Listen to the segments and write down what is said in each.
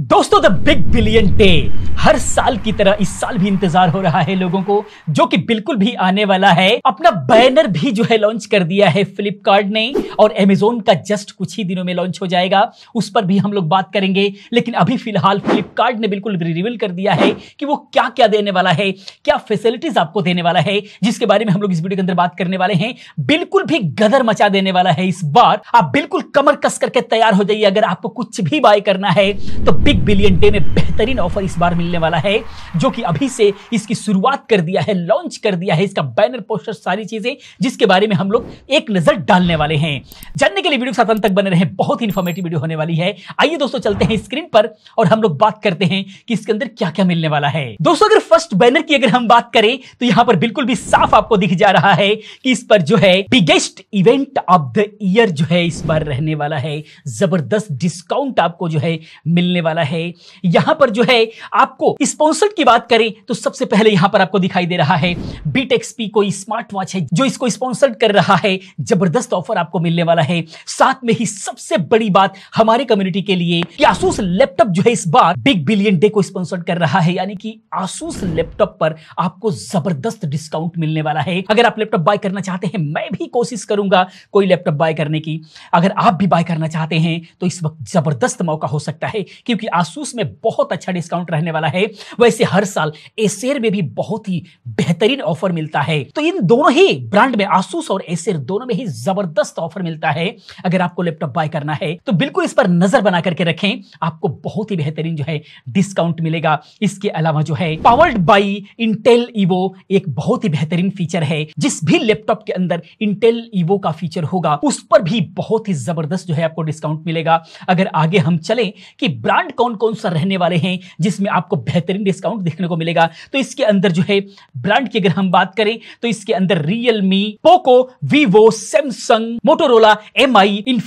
दोस्तों the big billion day हर साल की तरह इस साल भी इंतजार हो रहा है लोगों को जो कि बिल्कुल भी आने वाला है अपना बैनर भी जो है लॉन्च कर दिया है फ्लिपकार्ट ने और एमेजोन का जस्ट कुछ ही दिनों में लॉन्च हो जाएगा उस पर भी हम लोग बात करेंगे लेकिन अभी फिलहाल फ्लिपकार्ट ने बिल्कुल रिवील कर दिया है कि वो क्या क्या देने वाला है क्या फैसिलिटीज आपको देने वाला है जिसके बारे में हम लोग इस वीडियो के अंदर बात करने वाले हैं बिल्कुल भी गदर मचा देने वाला है इस बार आप बिल्कुल कमर कस करके तैयार हो जाइए अगर आपको कुछ भी बाय करना है तो बिग बिलियन डे में बेहतरीन ऑफर इस बार मिलने वाला है जो कि अभी से इसकी शुरुआत कर दिया है लॉन्च कर दिया है इसका बैनर पोस्टर सारी चीजें जिसके बारे में हम लोग एक नजर डालने वाले हैं जानने के लिए वीडियो साथ अंत तक बने रहे बहुत ही इन्फॉर्मेटिव वीडियो होने वाली है आइए दोस्तों चलते हैं स्क्रीन पर और हम लोग बात करते हैं कि इसके अंदर क्या क्या मिलने वाला है दोस्तों अगर फर्स्ट बैनर की अगर हम बात करें तो यहां पर बिल्कुल भी साफ आपको दिख जा रहा है कि इस पर जो है biggest event of the year जो है इस बार रहने वाला है जबरदस्त डिस्काउंट आपको जो है मिलने वाला वाला है यहां पर जो है आपको स्पॉन्सर की बात करें तो सबसे पहले यहां पर आपको दिखाई दे रहा है बीटेक्सपी e कोई स्मार्ट वॉच है जो इसको स्पॉन्सर कर रहा है जबरदस्त ऑफर आपको मिलने वाला है साथ में ही सबसे बड़ी बात हमारे कम्युनिटी के लिए आसूस लैपटॉप जो है इस बार बिग बिलियन डे को स्पॉन्सर कर रहा है यानी कि आसूस लैपटॉप पर आपको जबरदस्त डिस्काउंट मिलने वाला है अगर आप लैपटॉप बाय करना चाहते हैं मैं भी कोशिश करूंगा कोई लैपटॉप बाय करने की अगर आप भी बाय करना चाहते हैं तो इस वक्त जबरदस्त मौका हो सकता है क्योंकि क्योंकि आसूस में बहुत अच्छा डिस्काउंट रहने वाला है वैसे हर साल एसेर में भी बहुत ही बेहतरीन ऑफर मिलता है तो इन दोनों ही ब्रांड में आसूस और एसेर दोनों में ही जबरदस्त ऑफर मिलता है अगर आपको लैपटॉप बाय करना है तो बिल्कुल इस पर नजर बना करके रखें आपको बहुत ही बेहतरीन जो है डिस्काउंट मिलेगा इसके अलावा जो है पावर्ड बाई इंटेल ईवो एक बहुत ही बेहतरीन फीचर है जिस भी लैपटॉप के अंदर इंटेल ईवो का फीचर होगा उस पर भी बहुत ही जबरदस्त जो है आपको डिस्काउंट मिलेगा अगर आगे हम चलें कि ब्रांड प्लांट कौन कौन सा रहने वाले हैं जिसमें आपको बेहतरीन डिस्काउंट देखने को मिलेगा तो इसके अंदर जो है ब्रांड की अगर हम बात करें तो इसके अंदर Realme Poco Vivo Samsung Motorola M I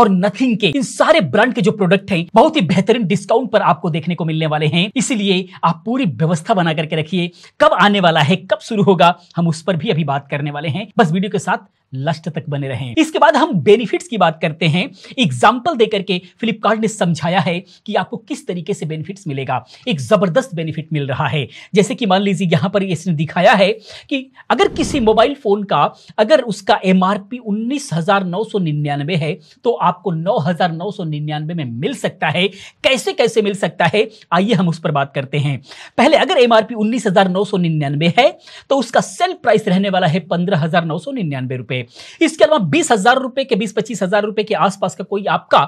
और नथिंग के इन सारे ब्रांड के जो प्रोडक्ट है बहुत ही बेहतरीन डिस्काउंट पर आपको देखने को मिलने वाले हैं इसलिए आप पूरी व्यवस्था बना करके रखिए कब आने वाला है कब शुरू होगा हम उस पर भी अभी बात करने वाले हैं बस वीडियो के साथ लास्ट तक बने रहें इसके बाद हम बेनिफिट्स की बात करते हैं एग्जाम्पल देकर के फ्लिपकार्ट ने समझाया है कि आपको किस तरीके से बेनिफिट्स मिलेगा एक जबरदस्त बेनिफिट मिल रहा है जैसे कि मान लीजिए यहां पर इसने दिखाया है कि अगर किसी मोबाइल फोन का अगर उसका एम आर पी उन्नीस हजार नौ सौ निन्यानवे है तो आपको नौ हजार नौ सौ निन्यानवे में मिल सकता है कैसे कैसे मिल सकता है आइए हम उस पर बात करते हैं पहले अगर एम आर पी उन्नीस हजार नौ सौ निन्यानवे है तो उसका सेल प्राइस रहने वाला है पंद्रह हजार नौ सौ निन्यानवे रुपए इसके अलावा बीस हजार रुपए के बीस पच्चीस हजार रुपए के आसपास का कोई आपका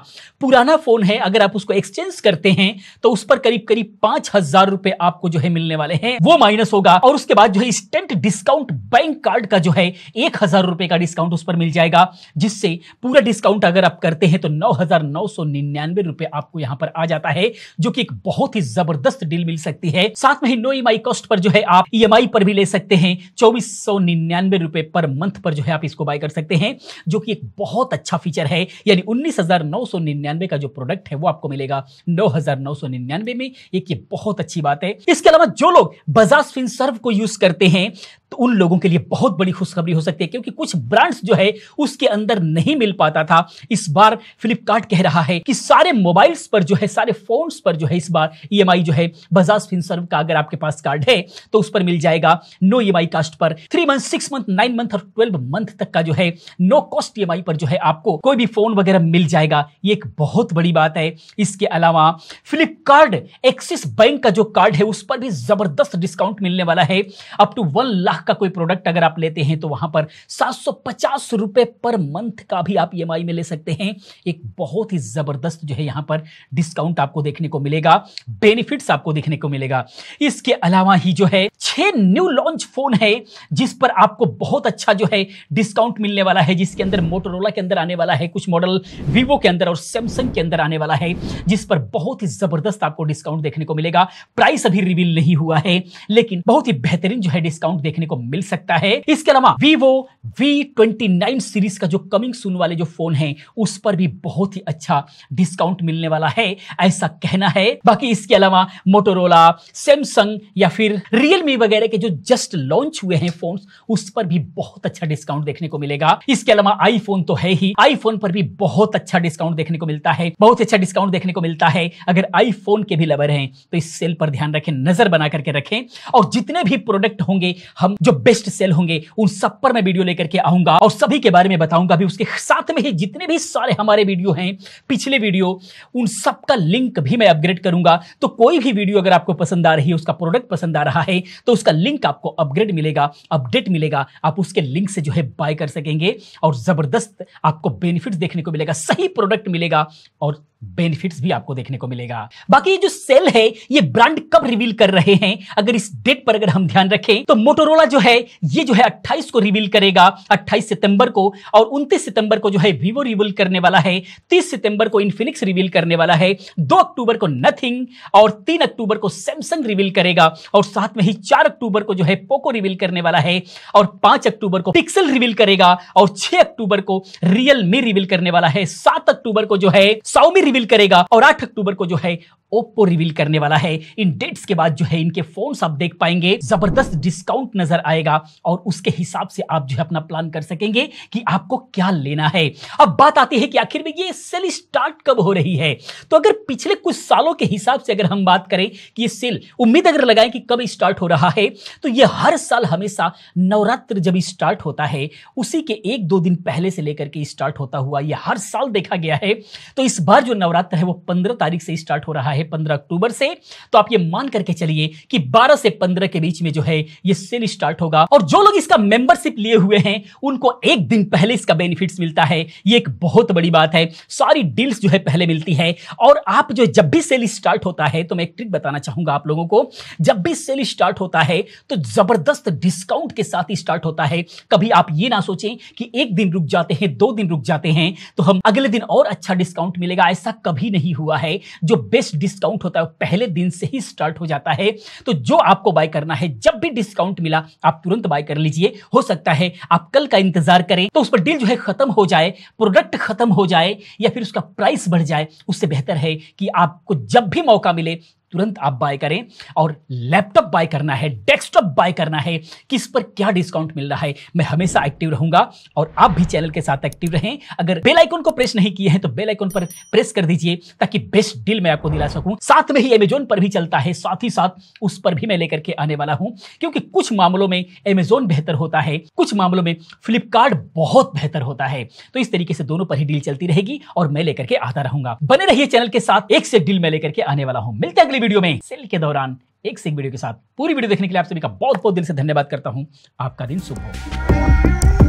पुराना फोन है अगर आप उसको एक्सचेंज करते हैं तो उस पर करीब करीब पांच हजार रुपए आपको जो है मिलने वाले हैं वो माइनस होगा और उसके बाद जो है स्टेंट डिस्काउंट बैंक कार्ड का जो है एक हजार रुपए का डिस्काउंट उस पर मिल जाएगा जिससे पूरा डिस्काउंट अगर आप करते हैं तो नौ हजार नौ सौ निन्यानवे रुपए आपको यहां पर आ जाता है जो कि एक बहुत ही जबरदस्त डील मिल सकती है साथ में ही नो ई कॉस्ट पर जो है आप ई e पर भी ले सकते हैं चौबीस सौ निन्यानवे रुपए पर मंथ पर जो है आप इसको को बाय कर सकते हैं जो कि एक बहुत अच्छा फीचर है यानी उन्नीस का जो प्रोडक्ट है वो आपको मिलेगा नौ में एक ये बहुत अच्छी बात है इसके अलावा जो लोग बजाज फिन सर्व को यूज करते हैं तो उन लोगों के लिए बहुत बड़ी खुशखबरी हो सकती है क्योंकि कुछ ब्रांड्स जो है उसके अंदर नहीं मिल पाता था इस बार फ्लिपकार्ट कह रहा है कि सारे मोबाइल्स पर जो है सारे फोन्स पर जो है इस बार ई e जो है बजाज फिनसर्व का अगर आपके पास कार्ड है तो उस पर मिल जाएगा नो ई e कास्ट पर three month six month nine month और ट्वेल्व मंथ तक का जो है नो कॉस्ट ई पर जो है आपको कोई भी फोन वगैरह मिल जाएगा ये एक बहुत बड़ी बात है इसके अलावा फ्लिपकार्ट एक्सिस बैंक का जो कार्ड है उस पर भी जबरदस्त डिस्काउंट मिलने वाला है up to one lakh lakh का कोई प्रोडक्ट अगर आप लेते हैं तो वहां पर सात रुपए पर मंथ का भी आप ई e में ले सकते हैं एक बहुत ही ज़बरदस्त जो है यहां पर डिस्काउंट आपको देखने को मिलेगा बेनिफिट्स आपको देखने को मिलेगा इसके अलावा ही जो है छह न्यू लॉन्च फ़ोन है जिस पर आपको बहुत अच्छा जो है डिस्काउंट मिलने वाला है जिसके अंदर मोटोरोला के अंदर आने वाला है कुछ मॉडल वीवो के अंदर और सैमसंग के अंदर आने वाला है जिस पर बहुत ही ज़बरदस्त आपको डिस्काउंट देखने को मिलेगा प्राइस अभी रिवील नहीं हुआ है लेकिन बहुत ही बेहतरीन जो है डिस्काउंट देखने को मिल सकता है इसके अलावा vivo V29 सीरीज का जो कमिंग सुन वाले जो फोन है उस पर भी बहुत ही अच्छा डिस्काउंट मिलने वाला है ऐसा कहना है बाकी इसके अलावा मोटोरोला सैमसंग या फिर रियलमी वगैरह के जो जस्ट लॉन्च हुए हैं फोन उस पर भी बहुत अच्छा डिस्काउंट देखने को मिलेगा इसके अलावा आईफोन तो है ही आईफोन पर भी बहुत अच्छा डिस्काउंट देखने को मिलता है बहुत अच्छा डिस्काउंट देखने को मिलता है अगर आईफोन के भी लवर हैं तो इस सेल पर ध्यान रखें नजर बना करके रखें और जितने भी प्रोडक्ट होंगे हम जो बेस्ट सेल होंगे उन सब पर मैं वीडियो लेकर के आऊंगा और सभी के बारे में बताऊंगा भी उसके साथ में ही जितने भी सारे हमारे वीडियो हैं पिछले वीडियो उन सब का लिंक भी मैं अपग्रेड करूंगा तो कोई भी वीडियो अगर आपको पसंद आ रही है उसका प्रोडक्ट पसंद आ रहा है तो उसका लिंक आपको अपग्रेड मिलेगा अपडेट मिलेगा आप उसके लिंक से जो है बाय कर सकेंगे और जबरदस्त आपको बेनिफिट देखने को मिलेगा सही प्रोडक्ट मिलेगा और बेनिफिट्स भी आपको देखने को मिलेगा बाकी ये जो सेल है ये ब्रांड कब रिवील कर रहे हैं अगर इस डेट पर अगर हम ध्यान रखें तो मोटोरोला जो है ये जो है 28 को रिवील करेगा 28 सितंबर को और 29 सितंबर को जो है वीवो रिवील करने वाला है 30 सितंबर को इन्फिनिक्स रिवील करने वाला है 2 अक्टूबर को नथिंग और 3 अक्टूबर को सैमसंग रिवील करेगा और साथ में ही 4 अक्टूबर को जो है पोको रिवील करने वाला है और 5 अक्टूबर को पिक्सल रिवील करेगा और 6 अक्टूबर को रियल रिवील करने वाला है 7 अक्टूबर को जो है साउमी रिवील करेगा और 8 अक्टूबर को जो है ओप्पो रिवील करने वाला है इन डेट्स के बाद जो है इनके फोन आप देख पाएंगे जबरदस्त डिस्काउंट नजर आएगा और उसके हिसाब से आप जो है अपना प्लान कर सकेंगे कि आपको क्या लेना है अब बात आती है कि आखिर में ये सेल स्टार्ट कब हो रही है तो अगर पिछले कुछ सालों के हिसाब से अगर हम बात करें कि ये सेल उम्मीद अगर लगाएं कि कब स्टार्ट हो रहा है तो ये हर साल हमेशा नवरात्र जब स्टार्ट होता है उसी के एक दो दिन पहले से लेकर के स्टार्ट होता हुआ ये हर साल देखा गया है तो इस बार जो नवरात्र है वो पंद्रह तारीख से स्टार्ट हो रहा है है पंद्रह अक्टूबर से तो आप ये मान करके चलिए कि बारह से पंद्रह के बीच में जो है ये सेल स्टार्ट होगा और जो लोग इसका मेंबरशिप लिए हुए हैं उनको एक दिन पहले इसका बेनिफिट मिलता है ये एक बहुत बड़ी बात है सारी डील्स जो है पहले मिलती है और आप जो जब भी सेल स्टार्ट होता है तो मैं एक ट्रिक बताना चाहूंगा आप लोगों को जब भी सेल स्टार्ट होता है तो जबरदस्त डिस्काउंट के साथ ही स्टार्ट होता है कभी आप ये ना सोचें कि एक दिन रुक जाते हैं दो दिन रुक जाते हैं तो हम अगले दिन और अच्छा डिस्काउंट मिलेगा ऐसा कभी नहीं हुआ है जो बेस्ट डिस्काउंट होता है पहले दिन से ही स्टार्ट हो जाता है तो जो आपको बाय करना है जब भी डिस्काउंट मिला आप तुरंत बाय कर लीजिए हो सकता है आप कल का इंतजार करें तो उस पर डील जो है खत्म हो जाए प्रोडक्ट खत्म हो जाए या फिर उसका प्राइस बढ़ जाए उससे बेहतर है कि आपको जब भी मौका मिले तुरंत आप बाय करें और लैपटॉप बाय करना है डेस्कटॉप बाय करना है किस पर क्या डिस्काउंट मिल रहा है मैं हमेशा एक्टिव रहूंगा और आप भी चैनल के साथ एक्टिव रहें अगर बेल आइकन को प्रेस नहीं किए हैं तो बेल आइकन पर प्रेस कर दीजिए ताकि बेस्ट डील मैं आपको दिला सकूं साथ में ही अमेजोन पर भी चलता है साथ ही साथ उस पर भी मैं लेकर के आने वाला हूं क्योंकि कुछ मामलों में अमेजोन बेहतर होता है कुछ मामलों में फ्लिपकार्ट बहुत बेहतर होता है तो इस तरीके से दोनों पर ही डील चलती रहेगी और मैं लेकर के आता रहूंगा बने रहिए चैनल के साथ एक से डील मैं लेकर के आने वाला हूं मिलते अगले अगली वीडियो में सेल के दौरान एक से एक वीडियो के साथ पूरी वीडियो देखने के लिए आप सभी का बहुत बहुत दिल से धन्यवाद करता हूँ आपका दिन शुभ हो